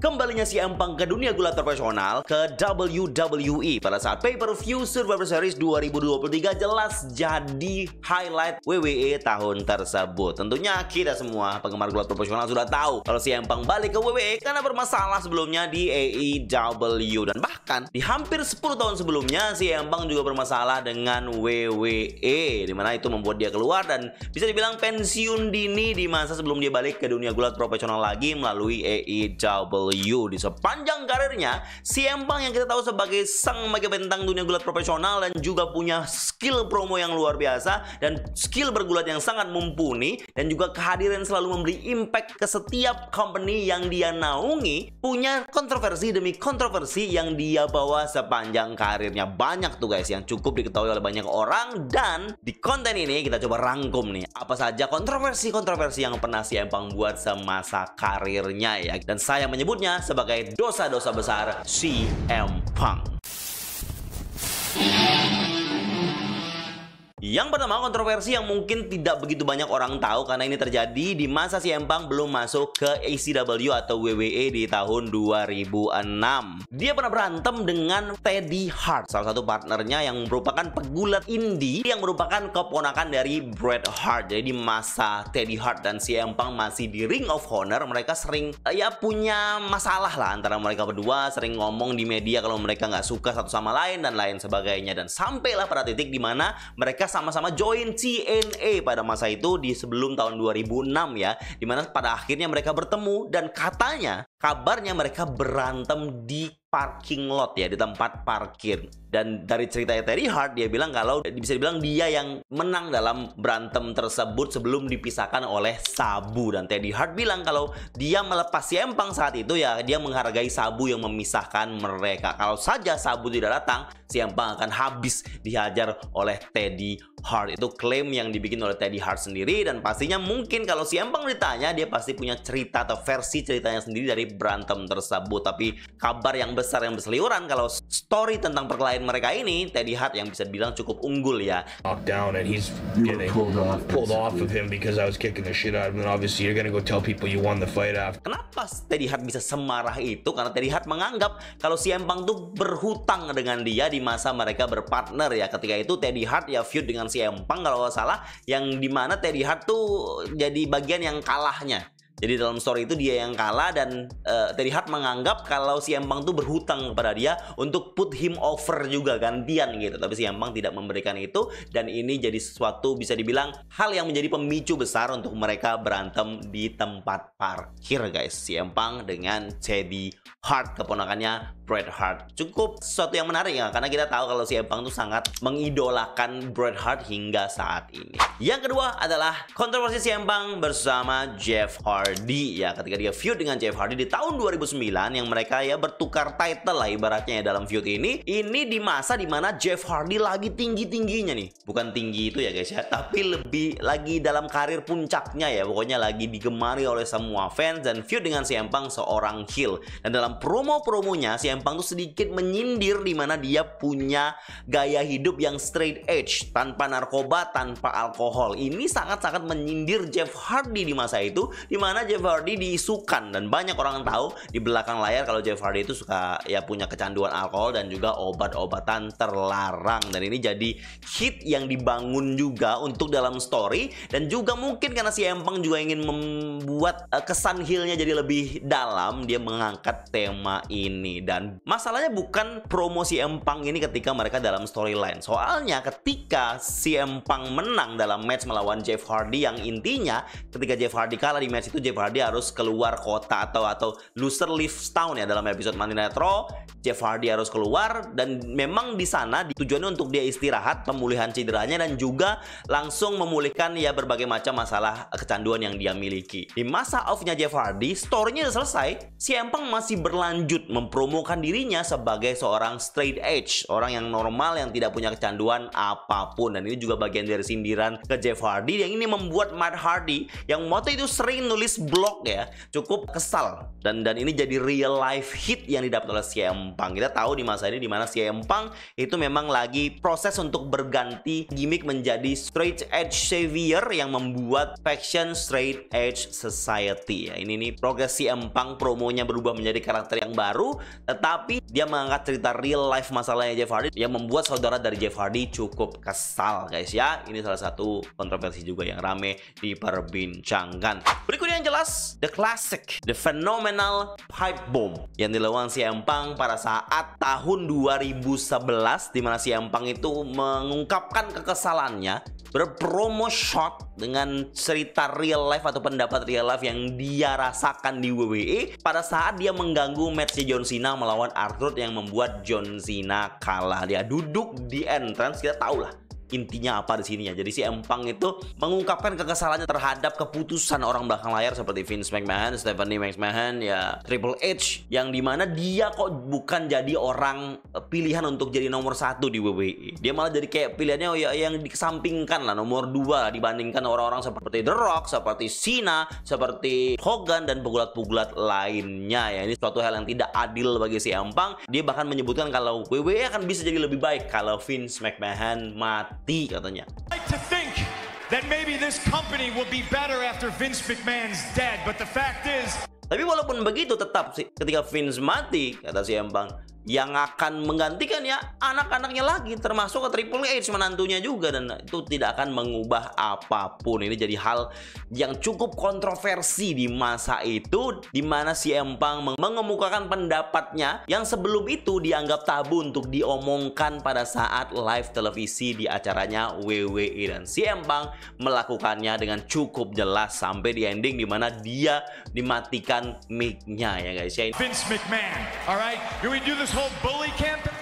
kembalinya si Empang ke dunia gulat profesional ke WWE pada saat pay-per-view Survivor Series 2023 jelas jadi highlight WWE tahun tersebut. Tentunya kita semua penggemar gulat profesional sudah tahu kalau si Empang balik ke WWE karena bermasalah sebelumnya di AEW dan bahkan di hampir 10 tahun sebelumnya si Empang juga bermasalah dengan WWE dimana itu membuat dia keluar dan bisa dibilang pensiun dini di masa sebelum dia balik ke dunia gulat profesional lagi melalui AEW. E. WWE. Di sepanjang karirnya, CM Punk yang kita tahu sebagai sang mega bentang dunia gulat profesional dan juga punya skill promo yang luar biasa dan skill bergulat yang sangat mumpuni dan juga kehadiran selalu memberi impact ke setiap company yang dia naungi punya kontroversi demi kontroversi yang dia bawa sepanjang karirnya. Banyak tuh guys yang cukup diketahui oleh banyak orang dan di konten ini kita coba rangkum nih apa saja kontroversi-kontroversi yang pernah CM Punk buat semasa karirnya ya. Dan saya menyebut disebutnya sebagai dosa-dosa besar CM Punk. Yang pertama, kontroversi yang mungkin tidak begitu banyak orang tahu karena ini terjadi di masa si Empang belum masuk ke ACW atau WWE di tahun 2006. Dia pernah berantem dengan Teddy Hart, salah satu partnernya yang merupakan pegulat indie yang merupakan keponakan dari Bret Hart. Jadi di masa Teddy Hart dan si Empang masih di Ring of Honor, mereka sering eh, ya punya masalah lah antara mereka berdua, sering ngomong di media kalau mereka nggak suka satu sama lain dan lain sebagainya. Dan sampailah pada titik di mana mereka sama-sama join TNA pada masa itu di sebelum tahun 2006 ya, dimana pada akhirnya mereka bertemu dan katanya kabarnya mereka berantem di parking lot ya di tempat parkir dan dari cerita Terry Hart dia bilang kalau bisa dibilang dia yang menang dalam berantem tersebut sebelum dipisahkan oleh sabu dan Terry Hart bilang kalau dia melepas si empang saat itu ya dia menghargai sabu yang memisahkan mereka kalau saja sabu tidak datang si empang akan habis dihajar oleh Teddy Hart itu klaim yang dibikin oleh Teddy Hart sendiri dan pastinya mungkin kalau si empang ditanya dia pasti punya cerita atau versi ceritanya sendiri dari berantem tersebut. Tapi kabar yang besar yang berseliuran kalau story tentang perkelahian mereka ini, Teddy Hart yang bisa bilang cukup unggul ya. Kenapa Teddy Hart bisa semarah itu? Karena Teddy Hart menganggap kalau si Empang tuh berhutang dengan dia di masa mereka berpartner ya. Ketika itu Teddy Hart ya feud dengan si Empang kalau salah yang dimana Teddy Hart tuh jadi bagian yang kalahnya jadi dalam story itu dia yang kalah dan uh, eh, terlihat Hart menganggap kalau si Empang tuh berhutang kepada dia untuk put him over juga gantian gitu. Tapi si Empang tidak memberikan itu dan ini jadi sesuatu bisa dibilang hal yang menjadi pemicu besar untuk mereka berantem di tempat parkir guys. Si Empang dengan Teddy Hart keponakannya Bret Hart. Cukup sesuatu yang menarik ya karena kita tahu kalau si Empang tuh sangat mengidolakan Bret Hart hingga saat ini. Yang kedua adalah kontroversi si Empang bersama Jeff Hart. Hardy ya ketika dia feud dengan Jeff Hardy di tahun 2009 yang mereka ya bertukar title lah ibaratnya ya dalam feud ini. Ini di masa dimana Jeff Hardy lagi tinggi-tingginya nih. Bukan tinggi itu ya guys ya, tapi lebih lagi dalam karir puncaknya ya. Pokoknya lagi digemari oleh semua fans dan feud dengan si Empang seorang heel. Dan dalam promo-promonya si Empang tuh sedikit menyindir dimana dia punya gaya hidup yang straight edge tanpa narkoba, tanpa alkohol. Ini sangat-sangat menyindir Jeff Hardy di masa itu dimana karena Jeff Hardy diisukan dan banyak orang yang tahu di belakang layar kalau Jeff Hardy itu suka ya punya kecanduan alkohol dan juga obat-obatan terlarang dan ini jadi hit yang dibangun juga untuk dalam story dan juga mungkin karena si Empang juga ingin membuat uh, kesan healnya jadi lebih dalam dia mengangkat tema ini dan masalahnya bukan promosi Empang ini ketika mereka dalam storyline soalnya ketika si Empang menang dalam match melawan Jeff Hardy yang intinya ketika Jeff Hardy kalah di match itu Jeff Hardy harus keluar kota atau atau loser leaves town ya dalam episode Monday Night Raw Jeff Hardy harus keluar dan memang di sana tujuannya untuk dia istirahat pemulihan cederanya dan juga langsung memulihkan ya berbagai macam masalah eh, kecanduan yang dia miliki di masa offnya Jeff Hardy storynya udah selesai si Empang masih berlanjut mempromokan dirinya sebagai seorang straight edge orang yang normal yang tidak punya kecanduan apapun dan ini juga bagian dari sindiran ke Jeff Hardy yang ini membuat Matt Hardy yang waktu itu sering nulis blog ya cukup kesal dan dan ini jadi real life hit yang didapat oleh si Punk Kita tahu di masa ini di mana si Punk itu memang lagi proses untuk berganti gimmick menjadi straight edge savior yang membuat faction straight edge society. Ya, ini nih progres si Punk promonya berubah menjadi karakter yang baru tetapi dia mengangkat cerita real life masalahnya Jeff Hardy yang membuat saudara dari Jeff Hardy cukup kesal guys ya. Ini salah satu kontroversi juga yang rame diperbincangkan. Berikutnya yang jelas The Classic, The Phenomenal Pipe Bomb yang dilawan si Empang pada saat tahun 2011 di mana si Empang itu mengungkapkan kekesalannya berpromo shot dengan cerita real life atau pendapat real life yang dia rasakan di WWE pada saat dia mengganggu match John Cena melawan Arthur yang membuat John Cena kalah dia duduk di entrance kita tahu lah intinya apa di sini ya. Jadi si Empang itu mengungkapkan kekesalannya terhadap keputusan orang belakang layar seperti Vince McMahon, Stephanie McMahon, ya Triple H yang dimana dia kok bukan jadi orang eh, pilihan untuk jadi nomor satu di WWE. Dia malah jadi kayak pilihannya oh ya yang dikesampingkan lah nomor dua dibandingkan orang-orang seperti The Rock, seperti Cena, seperti Hogan dan pegulat-pegulat lainnya ya. Ini suatu hal yang tidak adil bagi si Empang. Dia bahkan menyebutkan kalau WWE akan bisa jadi lebih baik kalau Vince McMahon mati mati katanya. Tapi walaupun begitu tetap sih ketika Vince mati kata si Embang yang akan menggantikan ya anak-anaknya lagi termasuk ke Triple H menantunya juga dan itu tidak akan mengubah apapun ini jadi hal yang cukup kontroversi di masa itu di mana si Empang mengemukakan pendapatnya yang sebelum itu dianggap tabu untuk diomongkan pada saat live televisi di acaranya WWE dan si Empang melakukannya dengan cukup jelas sampai di ending di mana dia dimatikan mic-nya ya guys ya. Vince McMahon, alright, here we do this this whole bully campaign?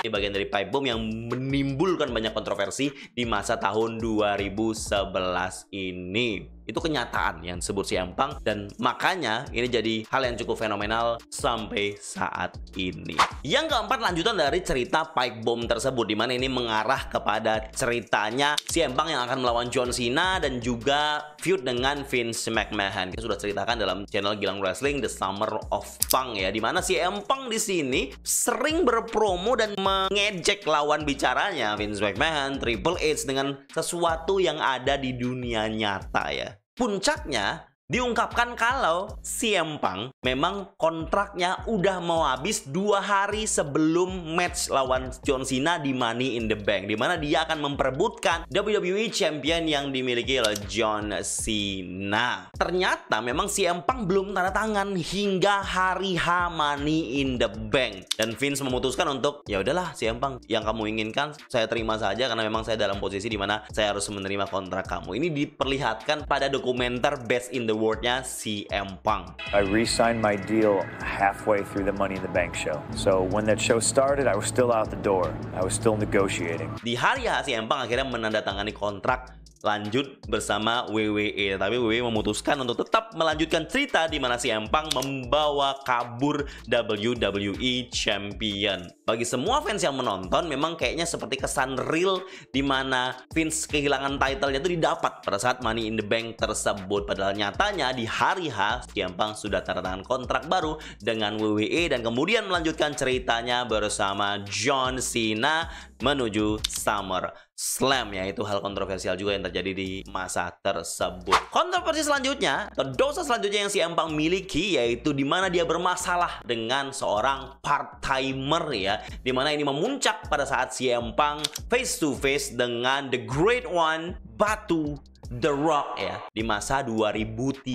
Ini bagian dari pipe bomb yang menimbulkan banyak kontroversi di masa tahun 2011 ini. Itu kenyataan yang disebut si Empang dan makanya ini jadi hal yang cukup fenomenal sampai saat ini. Yang keempat lanjutan dari cerita Pipe Bomb tersebut dimana ini mengarah kepada ceritanya si Empang yang akan melawan John Cena dan juga feud dengan Vince McMahon. Kita sudah ceritakan dalam channel Gilang Wrestling The Summer of Punk ya dimana si Empang di sini sering berpromo dan mengejek lawan bicaranya Vince McMahon, Triple H dengan sesuatu yang ada di dunia nyata ya puncaknya Diungkapkan kalau si Empang memang kontraknya udah mau habis dua hari sebelum match lawan John Cena di Money in the Bank. Dimana dia akan memperebutkan WWE Champion yang dimiliki oleh John Cena. Ternyata memang si Empang belum tanda tangan hingga hari H Money in the Bank. Dan Vince memutuskan untuk ya udahlah si Empang yang kamu inginkan saya terima saja karena memang saya dalam posisi dimana saya harus menerima kontrak kamu. Ini diperlihatkan pada dokumenter Best in the awardnya si Empang. I re-signed my deal halfway through the Money in the Bank show. So when that show started, I was still out the door. I was still negotiating. Di hari ya CM Empang akhirnya menandatangani kontrak lanjut bersama WWE. Tapi WWE memutuskan untuk tetap melanjutkan cerita di mana si Empang membawa kabur WWE Champion bagi semua fans yang menonton memang kayaknya seperti kesan real di mana Vince kehilangan titlenya itu didapat pada saat Money in the Bank tersebut. Padahal nyatanya di hari H, CM Punk sudah tanda tangan kontrak baru dengan WWE dan kemudian melanjutkan ceritanya bersama John Cena menuju Summer Slam ya itu hal kontroversial juga yang terjadi di masa tersebut. Kontroversi selanjutnya, atau dosa selanjutnya yang si Empang miliki yaitu di mana dia bermasalah dengan seorang part-timer ya di mana ini memuncak pada saat CM Punk face to face dengan The Great One, Batu The Rock ya di masa 2013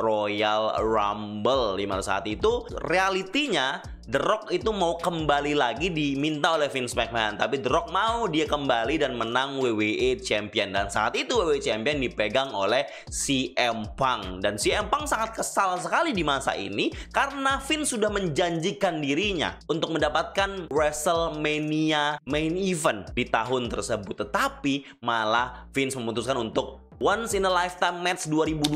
Royal Rumble di mana saat itu realitinya The Rock itu mau kembali lagi diminta oleh Vince McMahon tapi The Rock mau dia kembali dan menang WWE Champion dan saat itu WWE Champion dipegang oleh CM Punk dan CM Punk sangat kesal sekali di masa ini karena Vince sudah menjanjikan dirinya untuk mendapatkan WrestleMania main event di tahun tersebut tetapi malah Vince memutuskan untuk Once in a Lifetime Match 2012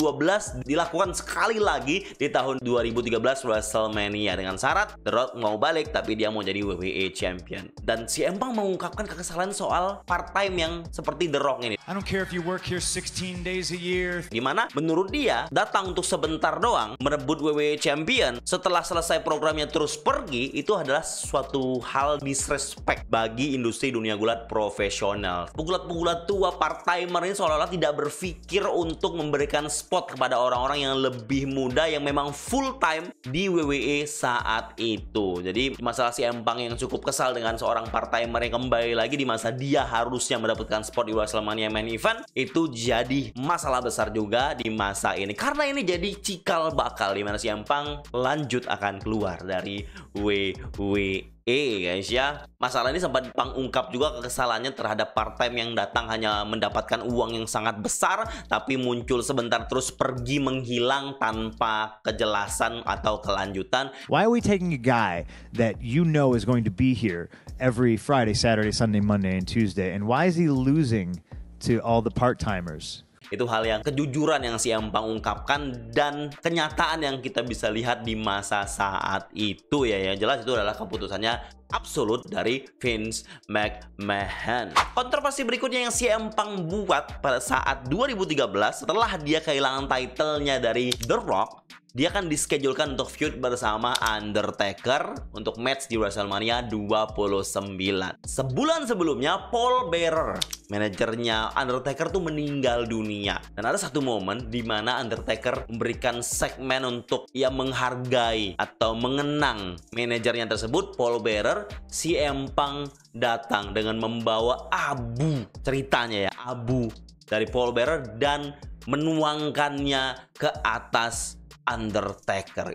dilakukan sekali lagi di tahun 2013 WrestleMania dengan syarat The Rock mau balik tapi dia mau jadi WWE Champion. Dan si Empang mengungkapkan kekesalan soal part-time yang seperti The Rock ini. I don't care if you work here 16 days a year. Dimana menurut dia datang untuk sebentar doang merebut WWE Champion setelah selesai programnya terus pergi itu adalah suatu hal disrespect bagi industri dunia gulat profesional. Pegulat-pegulat tua part-timer ini seolah-olah tidak ber berpikir untuk memberikan spot kepada orang-orang yang lebih muda yang memang full time di WWE saat itu. Jadi masalah si Empang yang cukup kesal dengan seorang part-timer yang kembali lagi di masa dia harusnya mendapatkan spot di WrestleMania main event itu jadi masalah besar juga di masa ini. Karena ini jadi cikal bakal di mana si Empang lanjut akan keluar dari WWE. E guys ya. Masalah ini sempat pangungkap ungkap juga kesalahannya terhadap part-time yang datang hanya mendapatkan uang yang sangat besar tapi muncul sebentar terus pergi menghilang tanpa kejelasan atau kelanjutan. Why are we taking a guy that you know is going to be here every Friday, Saturday, Sunday, Monday and Tuesday and why is he losing to all the part-timers? itu hal yang kejujuran yang si Empang ungkapkan dan kenyataan yang kita bisa lihat di masa saat itu ya yang jelas itu adalah keputusannya absolut dari Vince McMahon. Kontroversi berikutnya yang si Empang buat pada saat 2013 setelah dia kehilangan titlenya dari The Rock, dia akan dischedulekan untuk feud bersama Undertaker untuk match di WrestleMania 29. Sebulan sebelumnya, Paul Bearer, manajernya Undertaker tuh meninggal dunia. Dan ada satu momen di mana Undertaker memberikan segmen untuk ia menghargai atau mengenang manajernya tersebut, Paul Bearer, si empang datang dengan membawa abu ceritanya ya, abu dari Paul Bearer dan menuangkannya ke atas Undertaker.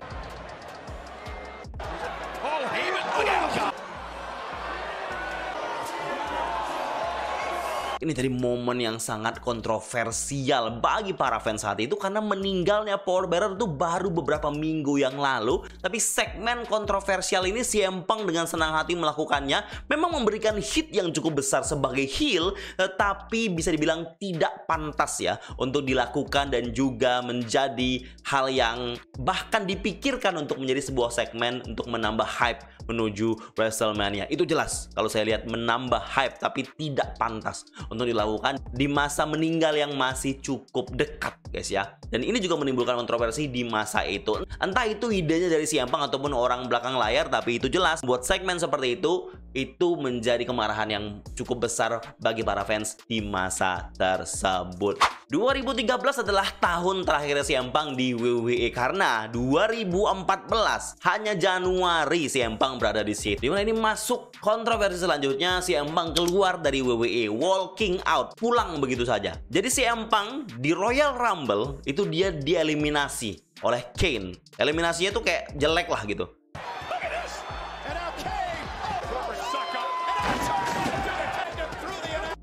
ini tadi momen yang sangat kontroversial bagi para fans saat itu karena meninggalnya Paul Bearer itu baru beberapa minggu yang lalu. Tapi segmen kontroversial ini si Empang dengan senang hati melakukannya memang memberikan hit yang cukup besar sebagai heel tapi bisa dibilang tidak pantas ya untuk dilakukan dan juga menjadi hal yang bahkan dipikirkan untuk menjadi sebuah segmen untuk menambah hype menuju WrestleMania. Itu jelas kalau saya lihat menambah hype tapi tidak pantas untuk dilakukan di masa meninggal yang masih cukup dekat guys ya. Dan ini juga menimbulkan kontroversi di masa itu. Entah itu idenya dari siapa ataupun orang belakang layar, tapi itu jelas buat segmen seperti itu itu menjadi kemarahan yang cukup besar bagi para fans di masa tersebut. 2013 adalah tahun terakhir CM Punk di WWE karena 2014 hanya Januari CM Punk berada di situ. Dimana ini masuk kontroversi selanjutnya CM Punk keluar dari WWE, walking out, pulang begitu saja. Jadi CM Punk di Royal Rumble itu dia dieliminasi oleh Kane. Eliminasinya tuh kayak jelek lah gitu.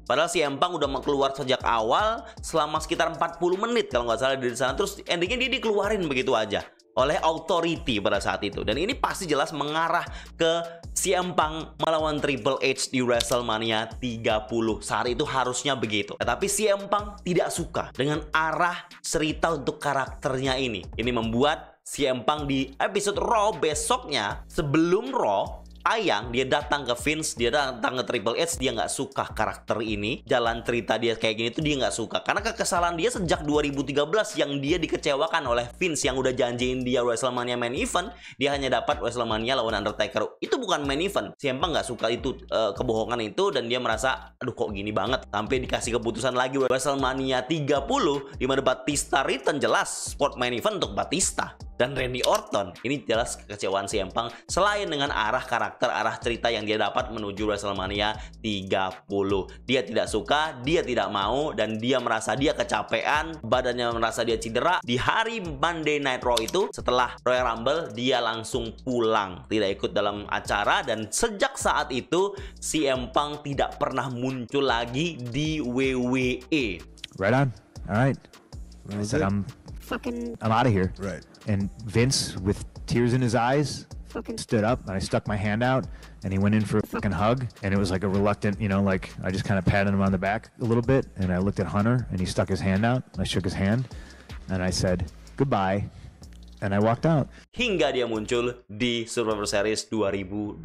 Padahal si Empang udah keluar sejak awal selama sekitar 40 menit kalau nggak salah dari sana. Terus endingnya dia dikeluarin begitu aja oleh authority pada saat itu. Dan ini pasti jelas mengarah ke si Empang melawan Triple H di WrestleMania 30. Saat itu harusnya begitu. Tetapi si Empang tidak suka dengan arah cerita untuk karakternya ini. Ini membuat si Empang di episode Raw besoknya sebelum Raw Ayang dia datang ke Vince, dia datang ke Triple H, dia nggak suka karakter ini. Jalan cerita dia kayak gini tuh dia nggak suka. Karena kekesalan dia sejak 2013 yang dia dikecewakan oleh Vince yang udah janjiin dia WrestleMania main event, dia hanya dapat WrestleMania lawan Undertaker. Itu bukan main event. Siapa nggak suka itu uh, kebohongan itu dan dia merasa aduh kok gini banget. Sampai dikasih keputusan lagi WrestleMania 30 di mana Batista return jelas spot main event untuk Batista dan Randy Orton. Ini jelas kekecewaan Si Empang, selain dengan arah karakter, arah cerita yang dia dapat menuju WrestleMania 30. Dia tidak suka, dia tidak mau, dan dia merasa dia kecapean, badannya merasa dia cedera. Di hari Monday Night Raw itu, setelah Royal Rumble, dia langsung pulang. Tidak ikut dalam acara, dan sejak saat itu, Si Empang tidak pernah muncul lagi di WWE. Right on. All right. I said, it. I'm fucking, I'm out of here. Right. And Vince, with tears in his eyes, fucking stood up and I stuck my hand out and he went in for a fucking hug and it was like a reluctant, you know, like I just kind of patted him on the back a little bit and I looked at Hunter and he stuck his hand out and I shook his hand and I said, goodbye. And I walked out. Hingga dia muncul di Survivor Series 2023.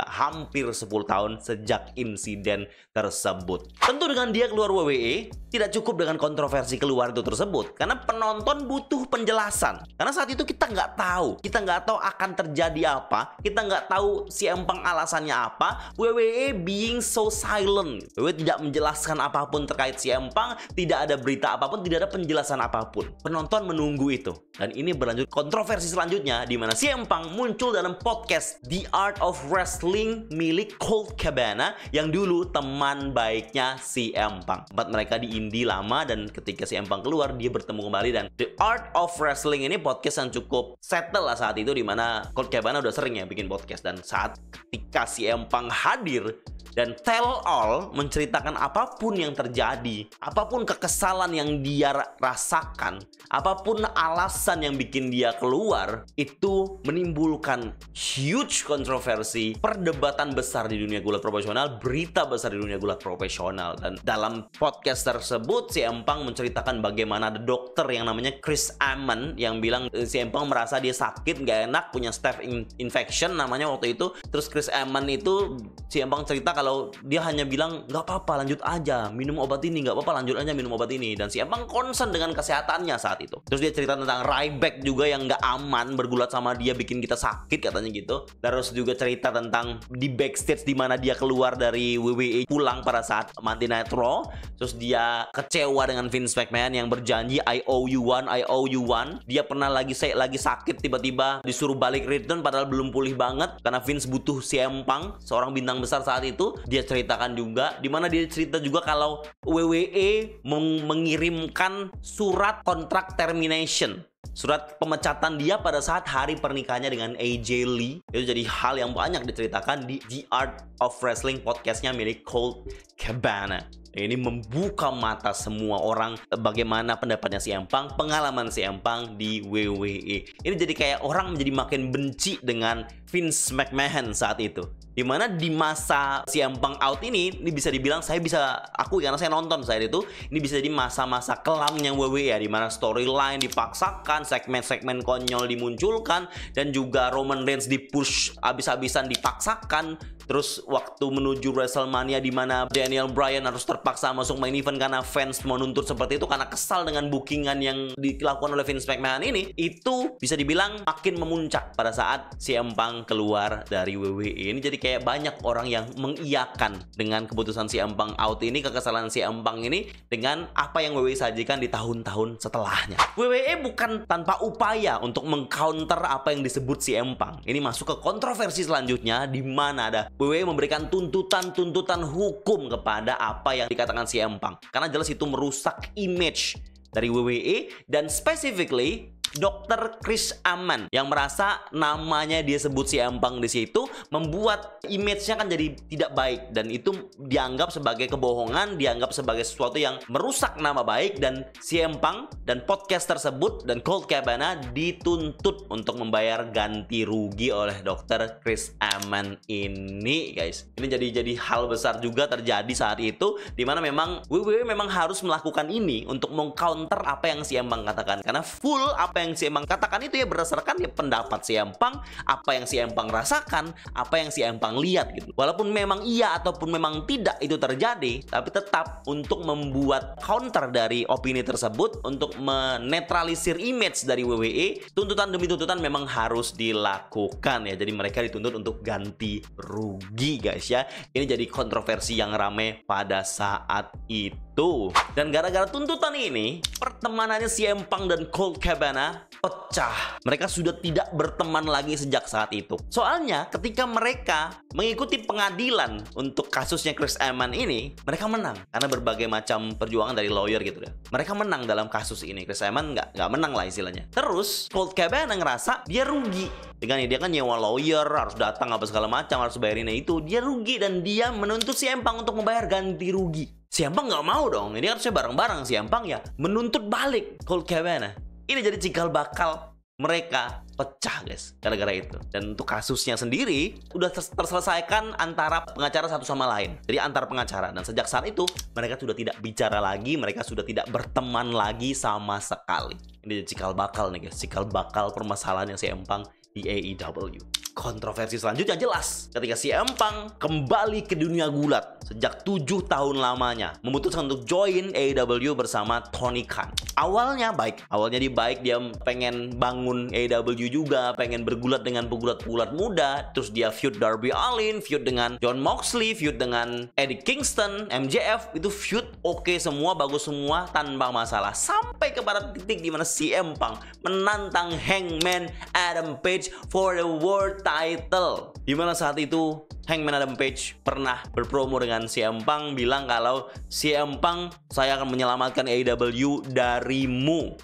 Hampir 10 tahun sejak insiden tersebut. Tentu dengan dia keluar WWE, tidak cukup dengan kontroversi keluar itu tersebut. Karena penonton butuh penjelasan. Karena saat itu kita nggak tahu. Kita nggak tahu akan terjadi apa. Kita nggak tahu si Empang alasannya apa. WWE being so silent. WWE tidak menjelaskan apapun terkait si Empang. Tidak ada berita apapun, tidak ada penjelasan apapun. Penonton menunggu itu. Dan ini berlanjut kontroversi selanjutnya di mana CM Punk muncul dalam podcast The Art of Wrestling milik Colt Cabana yang dulu teman baiknya CM Punk. Empat mereka di Indie lama dan ketika CM Punk keluar dia bertemu kembali dan The Art of Wrestling ini podcast yang cukup settle lah saat itu di mana Colt Cabana udah sering ya bikin podcast dan saat ketika CM Punk hadir dan tell all menceritakan apapun yang terjadi, apapun kekesalan yang dia rasakan, apapun alasan yang bikin dia keluar, itu menimbulkan huge kontroversi, perdebatan besar di dunia gulat profesional, berita besar di dunia gulat profesional. Dan dalam podcast tersebut, si Empang menceritakan bagaimana ada dokter yang namanya Chris Amon yang bilang eh, si Empang merasa dia sakit, nggak enak, punya staph infection namanya waktu itu. Terus Chris Amon itu si Empang cerita kalau kalau dia hanya bilang nggak apa-apa lanjut aja minum obat ini nggak apa-apa lanjut aja minum obat ini dan si emang concern dengan kesehatannya saat itu terus dia cerita tentang Ryback juga yang nggak aman bergulat sama dia bikin kita sakit katanya gitu terus juga cerita tentang di backstage di mana dia keluar dari WWE pulang pada saat Monday Night Raw terus dia kecewa dengan Vince McMahon yang berjanji I owe you one I owe you one dia pernah lagi saya lagi sakit tiba-tiba disuruh balik return padahal belum pulih banget karena Vince butuh si empang seorang bintang besar saat itu dia ceritakan juga dimana dia cerita juga kalau WWE meng mengirimkan surat kontrak termination surat pemecatan dia pada saat hari pernikahannya dengan AJ Lee itu jadi hal yang banyak diceritakan di The Art of Wrestling podcastnya milik Colt Cabana ini membuka mata semua orang eh, bagaimana pendapatnya si Empang, pengalaman si Empang di WWE. Ini jadi kayak orang menjadi makin benci dengan Vince McMahon saat itu. Dimana di masa si Empang out ini, ini bisa dibilang saya bisa aku karena saya nonton saya itu, ini bisa jadi masa-masa kelamnya WWE ya, dimana storyline dipaksakan, segmen-segmen konyol dimunculkan, dan juga Roman Reigns dipush abis-abisan dipaksakan Terus waktu menuju WrestleMania di mana Daniel Bryan harus terpaksa masuk main event karena fans menuntut seperti itu karena kesal dengan bookingan yang dilakukan oleh Vince McMahon ini, itu bisa dibilang makin memuncak pada saat si Empang keluar dari WWE. Ini jadi kayak banyak orang yang mengiyakan dengan keputusan si Empang out ini, kekesalan si Empang ini dengan apa yang WWE sajikan di tahun-tahun setelahnya. WWE bukan tanpa upaya untuk mengcounter apa yang disebut si Empang. Ini masuk ke kontroversi selanjutnya di mana ada WWE memberikan tuntutan-tuntutan hukum kepada apa yang dikatakan si Empang. Karena jelas itu merusak image dari WWE dan specifically Dokter Chris Aman yang merasa namanya dia sebut si Empang di situ membuat image-nya kan jadi tidak baik dan itu dianggap sebagai kebohongan, dianggap sebagai sesuatu yang merusak nama baik dan si Empang dan podcast tersebut dan Cold Cabana dituntut untuk membayar ganti rugi oleh Dokter Chris Aman ini, guys. Ini jadi jadi hal besar juga terjadi saat itu di mana memang WWE memang harus melakukan ini untuk mengcounter apa yang si Empang katakan karena full up apa yang si Empang katakan itu ya berdasarkan ya pendapat si Empang, apa yang si Empang rasakan, apa yang si Empang lihat gitu. Walaupun memang iya ataupun memang tidak itu terjadi, tapi tetap untuk membuat counter dari opini tersebut untuk menetralisir image dari WWE, tuntutan demi tuntutan memang harus dilakukan ya. Jadi mereka dituntut untuk ganti rugi guys ya. Ini jadi kontroversi yang rame pada saat itu itu. dan gara-gara tuntutan ini, pertemanannya si Empang dan Cold Cabana pecah. Mereka sudah tidak berteman lagi sejak saat itu. Soalnya, ketika mereka mengikuti pengadilan untuk kasusnya Chris Eman ini, mereka menang. Karena berbagai macam perjuangan dari lawyer gitu ya. Mereka menang dalam kasus ini. Chris Eman nggak, nggak menang lah istilahnya. Terus, Cold Cabana ngerasa dia rugi. Dengan dia kan nyewa lawyer, harus datang apa segala macam, harus bayarinnya itu. Dia rugi dan dia menuntut si Empang untuk membayar ganti rugi. Si Empang nggak mau dong. Ini harusnya bareng-bareng si Empang ya menuntut balik Cold Cabana. Ya. Ini jadi cikal bakal mereka pecah guys gara-gara itu dan untuk kasusnya sendiri udah terselesaikan antara pengacara satu sama lain jadi antar pengacara dan sejak saat itu mereka sudah tidak bicara lagi mereka sudah tidak berteman lagi sama sekali ini jadi cikal bakal nih guys cikal bakal permasalahan yang si empang di AEW Kontroversi selanjutnya jelas ketika si Empang kembali ke dunia gulat sejak tujuh tahun lamanya memutuskan untuk join AEW bersama Tony Khan. Awalnya baik, awalnya di baik dia pengen bangun AEW juga, pengen bergulat dengan pegulat-pegulat muda, terus dia feud Darby Allin, feud dengan John Moxley, feud dengan Eddie Kingston, MJF, itu feud oke semua, bagus semua tanpa masalah. Sampai kepada titik di mana si Empang menantang Hangman Adam Page for the World title. Dimana saat itu Hangman Adam Page pernah berpromo dengan si Empang bilang kalau si Empang saya akan menyelamatkan AEW darimu.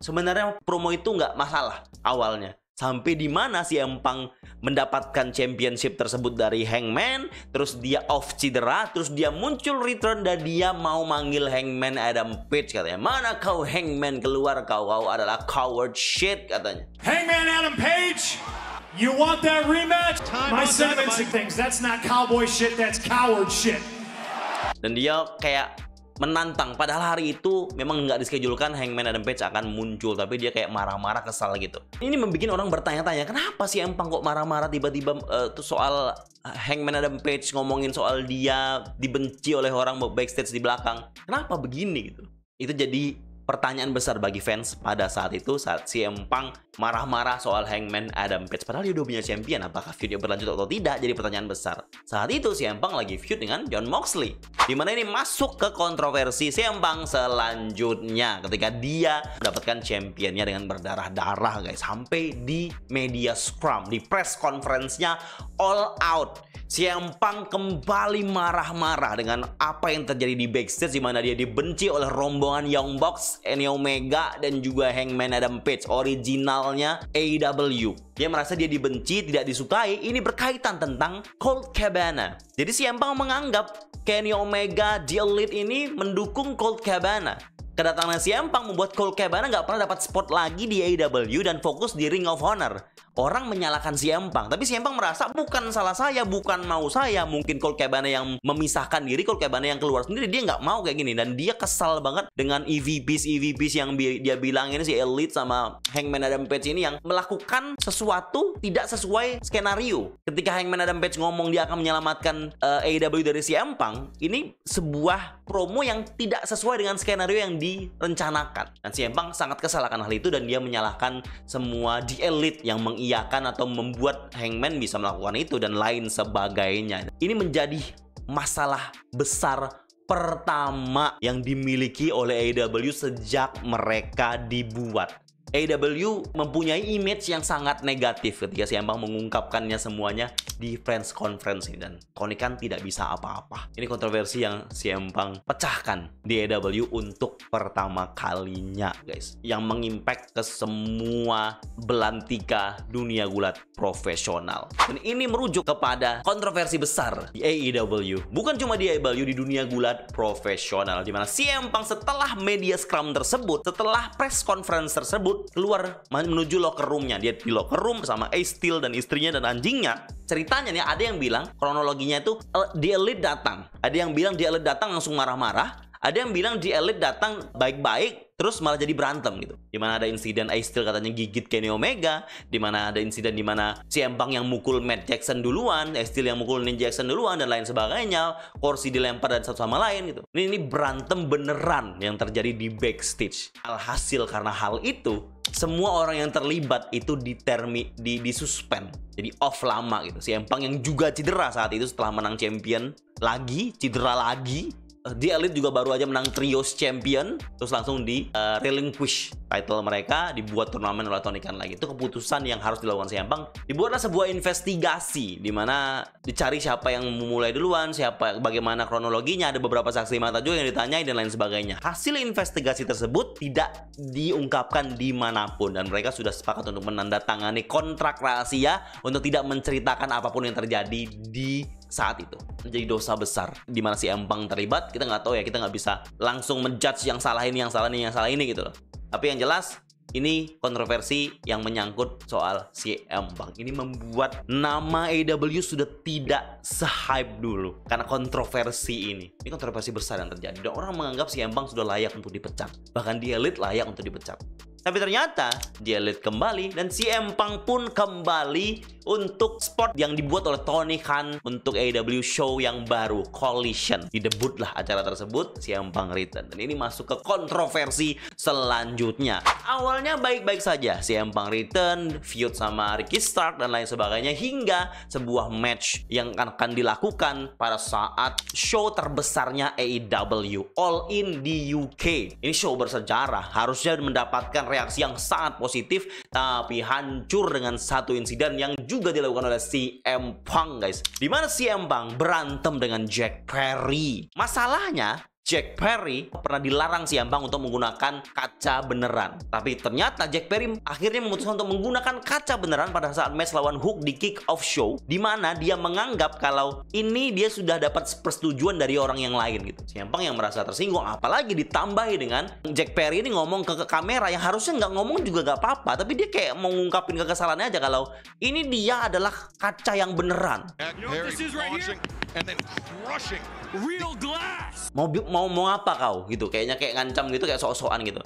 Sebenarnya promo itu nggak masalah awalnya sampai di mana si Empang mendapatkan championship tersebut dari Hangman, terus dia off cedera, terus dia muncul return dan dia mau manggil Hangman Adam Page katanya. Mana kau Hangman keluar kau kau adalah coward shit katanya. Hangman Adam Page You want that rematch? Time My seven things. That's not cowboy shit. That's coward shit. Dan dia kayak menantang padahal hari itu memang nggak diskejulkan Hangman Adam Page akan muncul tapi dia kayak marah-marah kesal gitu ini membuat orang bertanya-tanya kenapa sih Empang kok marah-marah tiba-tiba uh, tuh soal eh, Hangman Adam Page ngomongin soal dia dibenci oleh orang backstage di belakang kenapa begini gitu itu jadi pertanyaan besar bagi fans pada saat itu saat si Empang marah-marah soal Hangman Adam Page padahal dia udah punya champion apakah feudnya berlanjut atau tidak jadi pertanyaan besar saat itu si Empang lagi feud dengan John Moxley dimana ini masuk ke kontroversi si Empang selanjutnya ketika dia mendapatkan championnya dengan berdarah-darah guys sampai di media scrum di press conference-nya all out si Empang kembali marah-marah dengan apa yang terjadi di backstage di mana dia dibenci oleh rombongan Young Box, Kenny Omega dan juga Hangman Adam Page original A.W. AW. Dia merasa dia dibenci, tidak disukai. Ini berkaitan tentang Cold Cabana. Jadi si Empang menganggap Kenny Omega, di Elite ini mendukung Cold Cabana. Kedatangan si Empang membuat Cold Cabana nggak pernah dapat spot lagi di A.W. dan fokus di Ring of Honor orang menyalahkan si Empang tapi si Empang merasa bukan salah saya bukan mau saya mungkin Cole Cabana yang memisahkan diri kalau kayak Cabana yang keluar sendiri dia nggak mau kayak gini dan dia kesal banget dengan EVPs EVPs yang bi dia bilang ini si Elite sama Hangman Adam Page ini yang melakukan sesuatu tidak sesuai skenario ketika Hangman Adam Page ngomong dia akan menyelamatkan uh, eh, AEW dari si Empang ini sebuah promo yang tidak sesuai dengan skenario yang direncanakan dan si Empang sangat kesal akan hal itu dan dia menyalahkan semua di Elite yang meng mengiyakan atau membuat Hangman bisa melakukan itu dan lain sebagainya. Ini menjadi masalah besar pertama yang dimiliki oleh AEW sejak mereka dibuat. AW mempunyai image yang sangat negatif ketika si Embang mengungkapkannya semuanya di Friends Conference ini dan Tony kan tidak bisa apa-apa. Ini kontroversi yang si Embang pecahkan di AW untuk pertama kalinya, guys. Yang mengimpact ke semua belantika dunia gulat profesional. Dan ini merujuk kepada kontroversi besar di AEW. Bukan cuma di AEW, di dunia gulat profesional. Dimana si Empang setelah media scrum tersebut, setelah press conference tersebut, cabut keluar menuju locker roomnya. Dia di locker room sama Ace Steel dan istrinya dan anjingnya. Ceritanya nih ada yang bilang kronologinya itu eh, dia The datang. Ada yang bilang The Elite datang langsung marah-marah ada yang bilang di Elite datang baik-baik terus malah jadi berantem gitu. Di mana ada insiden I Steel katanya gigit Kenny Omega, di mana ada insiden dimana si Empang yang mukul Matt Jackson duluan, I Steel yang mukul Ninja Jackson duluan dan lain sebagainya, kursi dilempar dan satu sama lain gitu. Ini, ini berantem beneran yang terjadi di backstage. Alhasil karena hal itu, semua orang yang terlibat itu ditermi di disuspend jadi off lama gitu si Empang yang juga cedera saat itu setelah menang champion lagi cedera lagi Eh, di Elite juga baru aja menang Trios Champion terus langsung di uh, relinquish title mereka dibuat turnamen oleh Tony Khan lagi itu keputusan yang harus dilakukan Bang dibuatlah sebuah investigasi di mana dicari siapa yang memulai duluan siapa bagaimana kronologinya ada beberapa saksi mata juga yang ditanyai dan lain sebagainya hasil investigasi tersebut tidak diungkapkan dimanapun dan mereka sudah sepakat untuk menandatangani kontrak rahasia untuk tidak menceritakan apapun yang terjadi di saat itu menjadi dosa besar di mana si Empang terlibat kita nggak tahu ya kita nggak bisa langsung menjudge yang salah ini yang salah ini yang salah ini gitu loh tapi yang jelas ini kontroversi yang menyangkut soal si Empang. Ini membuat nama AW e sudah tidak sehype dulu karena kontroversi ini. Ini kontroversi besar yang terjadi. Dan orang menganggap si Empang sudah layak untuk dipecat. Bahkan dia elit layak untuk dipecat. Tapi ternyata dia lihat kembali dan si Empang pun kembali untuk spot yang dibuat oleh Tony Khan untuk AEW show yang baru Collision. Didebutlah acara tersebut si Empang Return. Dan ini masuk ke kontroversi selanjutnya. Awalnya baik-baik saja si Empang Return feud sama Ricky Stark dan lain sebagainya hingga sebuah match yang akan dilakukan pada saat show terbesarnya AEW All in di UK. Ini show bersejarah harusnya mendapatkan reaksi yang sangat positif tapi hancur dengan satu insiden yang juga dilakukan oleh si Empang guys. Di mana Empang berantem dengan Jack Perry. Masalahnya Jack Perry pernah dilarang si Ambang untuk menggunakan kaca beneran. Tapi ternyata Jack Perry akhirnya memutuskan untuk menggunakan kaca beneran pada saat match lawan Hook di kick off show di mana dia menganggap kalau ini dia sudah dapat persetujuan dari orang yang lain gitu. Si Ambang yang merasa tersinggung apalagi ditambahi dengan Jack Perry ini ngomong ke, ke kamera yang harusnya nggak ngomong juga nggak apa-apa tapi dia kayak mengungkapin kekesalannya aja kalau ini dia adalah kaca yang beneran. Mobil mau mau ngomong apa kau gitu kayaknya kayak ngancam gitu kayak sok-sokan gitu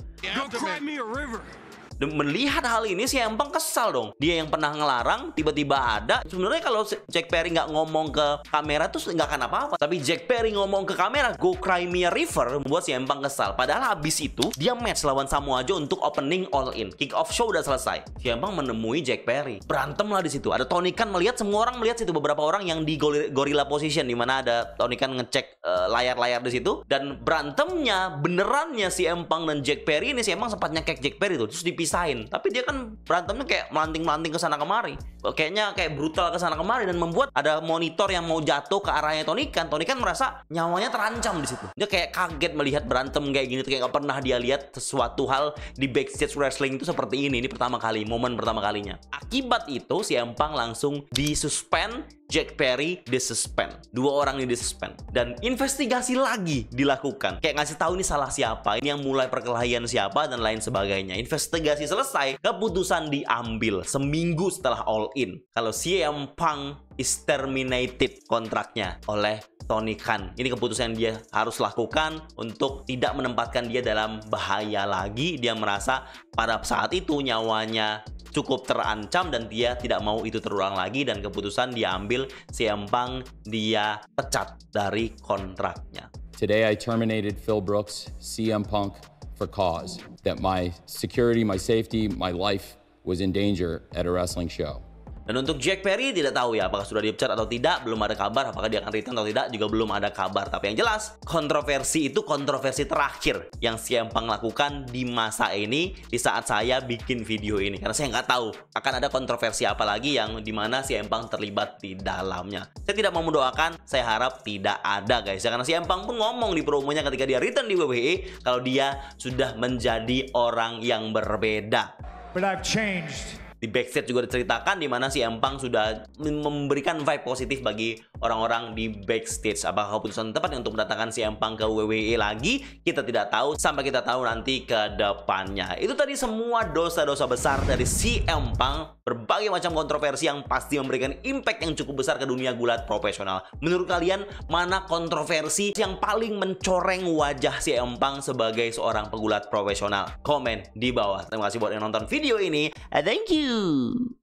melihat hal ini si Empang kesal dong dia yang pernah ngelarang tiba-tiba ada sebenarnya kalau Jack Perry nggak ngomong ke kamera tuh nggak akan apa-apa tapi Jack Perry ngomong ke kamera go Cry me a River membuat si Empang kesal padahal habis itu dia match lawan Samoa Joe untuk opening all in kick off show udah selesai si Empang menemui Jack Perry berantem lah di situ ada Tony Khan melihat semua orang melihat situ beberapa orang yang di gorilla position di mana ada Tony Khan ngecek eh, layar-layar uh, di situ dan berantemnya benerannya si Empang dan Jack Perry ini si Empang sempat nyekek Jack Perry tuh terus di dipisahin tapi dia kan berantemnya kayak melanting-melanting ke sana kemari kayaknya kayak brutal ke sana kemari dan membuat ada monitor yang mau jatuh ke arahnya Tony Khan Tony Khan merasa nyawanya terancam di situ dia kayak kaget melihat berantem kayak gini kayak gak pernah dia lihat sesuatu hal di backstage wrestling itu seperti ini ini pertama kali momen pertama kalinya akibat itu si Empang langsung disuspend Jack Perry disuspend. Dua orang ini disuspend. Dan investigasi lagi dilakukan. Kayak ngasih tahu ini salah siapa, ini yang mulai perkelahian siapa, dan lain sebagainya. Investigasi selesai, keputusan diambil seminggu setelah All In. Kalau CM Punk is terminated kontraknya oleh Tony Khan. Ini keputusan yang dia harus lakukan untuk tidak menempatkan dia dalam bahaya lagi. Dia merasa pada saat itu nyawanya cukup terancam dan dia tidak mau itu terulang lagi dan keputusan dia ambil siampang dia pecat dari kontraknya. Today I terminated Phil Brooks, CM Punk for cause that my security, my safety, my life was in danger at a wrestling show. Dan untuk Jack Perry tidak tahu ya apakah sudah dipecat atau tidak, belum ada kabar apakah dia akan return atau tidak juga belum ada kabar. Tapi yang jelas, kontroversi itu kontroversi terakhir yang CM Punk lakukan di masa ini di saat saya bikin video ini karena saya nggak tahu akan ada kontroversi apa lagi yang dimana si Empang terlibat di dalamnya. Saya tidak mau mendoakan, saya harap tidak ada guys ya karena Siempang Empang pun ngomong di promonya ketika dia return di WWE kalau dia sudah menjadi orang yang berbeda. But I've changed di backstage juga diceritakan di mana si Empang sudah memberikan vibe positif bagi orang-orang di backstage. Apakah keputusan tepat untuk mendatangkan si Empang ke WWE lagi? Kita tidak tahu sampai kita tahu nanti ke depannya. Itu tadi semua dosa-dosa besar dari si Empang, berbagai macam kontroversi yang pasti memberikan impact yang cukup besar ke dunia gulat profesional. Menurut kalian mana kontroversi yang paling mencoreng wajah si Empang sebagai seorang pegulat profesional? Komen di bawah. Terima kasih buat yang nonton video ini. Thank you. two